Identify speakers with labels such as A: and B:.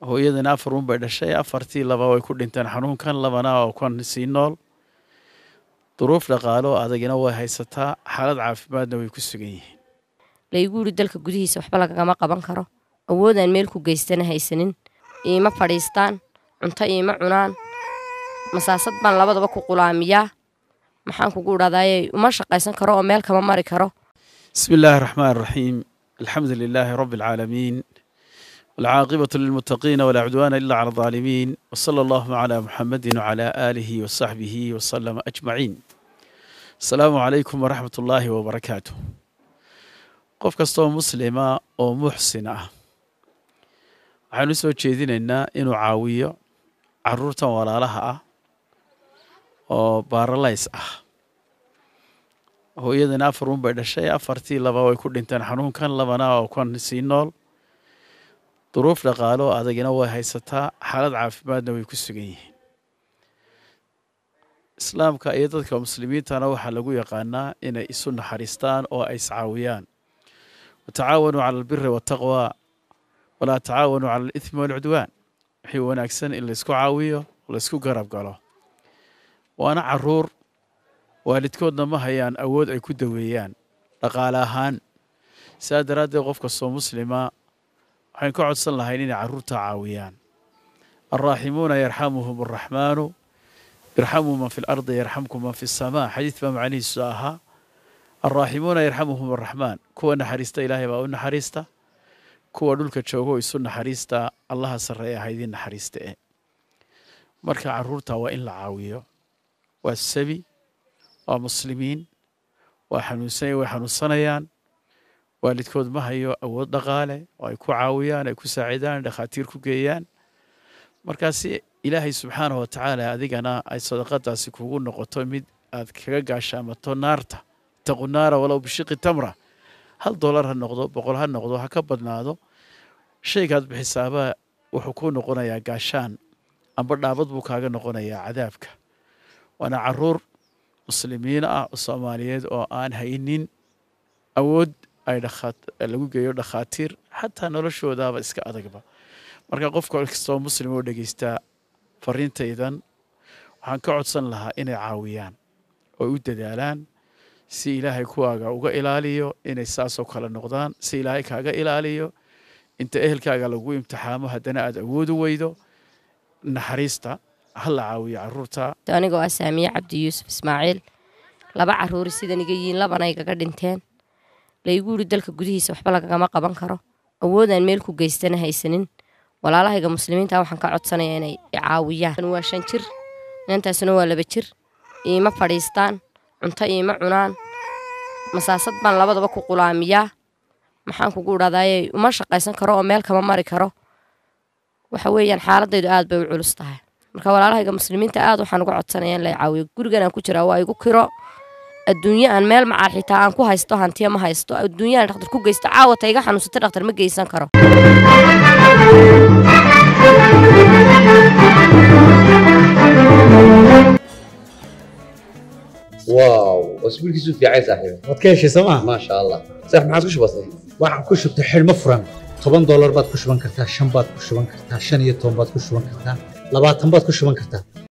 A: hooyadana afar un bay dhashay afartii laba way ku dhinteen xanuunkan labana oo kan sii nool duruuf dhaqaalo adagina way haysataa xaalad caafimaadna way ku sugan
B: yihiin laygu yidhi dalka gudihiisa waxba lagagama qaban karo awoodaan meel ku geystana haysanin iima fadhiistaan cunto iima cunaan masaasad baan labadaba ku qulaamiyaa maxaan kugu idhahdaaye uma shaqaysan karo oo meel kama mari karo bismi illaahi
A: raxmaan raxiim alxamdu lilaahi rabbi alcaalamiin والعاقبة للمتقين ولا عدوان إلا على الظالمين وصلى الله على محمد وعلى آله وصحبه وسلم أجمعين السلام عليكم ورحمة الله وبركاته qof kastoo muslima oo muxsin ah waxaanu soo jeedinaynaa inuu caawiyo caruurtan walaalaha ah oo baaralays ah hooyadana afar un bay dhashay afartii laba way ku dhinteen xanuunkan labana oo kan sii nool duruuf dhaqaale oo adagina way haysataa xaalad caafimaadna way ku sugan yihiin islaamka iyo dadka muslimiintana waxaa lagu yaqaanaa inay isu naxariistaan oo ay iscaawiyaan watacaawanuu cala albiri waataqwa walaa tacaawanuu cala alithmi waalcudwaan wixii wanaagsan in laysku caawiyo laysku garab galo waana caruur waalidkoodna ma hayaan awood ay ku daweeyaan dhaqaale ahaan saa daraaddeed qof kastoo muslimaa waxaan ka codsan lahayn inay carruurta caawiyaan alraaximuuna yarxamuhum araxmaanu irxamuu man fi lardi yarxamku man fi samaa xadiid baa macnihiisu ahaa alraaximuuna yarxamuhum araxmaan kuwa naxariista ilaahay baa u naxariista kuwa dhulka joogo isu naxariista allaha sarreeya haydii naxariista e eh. marka carruurta waa in la caawiyo waa sabi waa muslimiin waa xanuunsanya way xanuunsanayaan waalidkood ma hayo awood dhaqaale oo ay ku caawiyaan ay ku saacidaan dhakhaatiir ku geeyaan markaasi ilaahay subxaanahu watacaala adigana ay sadaqadaasi kugu noqoto mid aad kaga gaashaamato naarta itaqu naara walow bishiqi tamra hal dollar ha noqdo boqol ha noqdo ha ka badnaado shaygaad bixisaabaa wuxuu kuu noqonayaa gaashaan amba dhaabad buu kaaga noqonayaa cadaabka waana caruur muslimiin ah oo soomaaliyeed oo aan haynin awood ay lagu geeyo dhakhaatiir xataa noloshoodaaba iska adagba marka qofka kastoo muslim oo dhegaystaa fariintaydan waxaan ka codsan lahaa inay caawiyaan oo u dadaalaan si ilaahay kuwaaga uga ilaaliyo inay saasoo kale noqdaan si ilaahay kaaga ilaaliyo inta ehelkaaga lagu imtixaamo haddana aad awoodu weydo naxariista hala caawiyo caruurta
B: anigoo ah saamiye cabdi yuusuf ismaaciil laba caruuri sidan iga yihiin labanaygaga dhinteen laygu yiri dalka gudihiisa waxba lagagama qaban karo awoodaan meel ku geystana haysanin walaalahayga muslimiinta waxaan ka codsanaya inay icaawiyaan waa shan jir inantaasuna waa laba jir iima fadhiistaan cunto iima cunaan masaasad baan labadaba ku qulaamiyaa maxaan kugu idhahdaayey uma shaqaysan karo oo meel kama mari karo waxa weeyaan xaaladaydu aad bay u culus tahay marka walaalahayga muslimiinta aad waxaan uga codsanaya in la icaawiyo gurigan aan ku jiraa waa igu kiro adduunye aan meel macaal xitaa aan ku haysto hantiya ma haysto adduunyaan dhaktar ku geysto caawata iga xanuunsata dhaktar ma geysan karo واو اسبوع كيسو في عايز احيو واتكيش سما ما شاء الله
A: صح ما عادش waxaan ku shubtay xilmo furan toban doolar baad ku shuban kartaa shan baad ku shuban kartaa shan iyo toban baad ku shuban kartaa labaatan baad ku shuban kartaa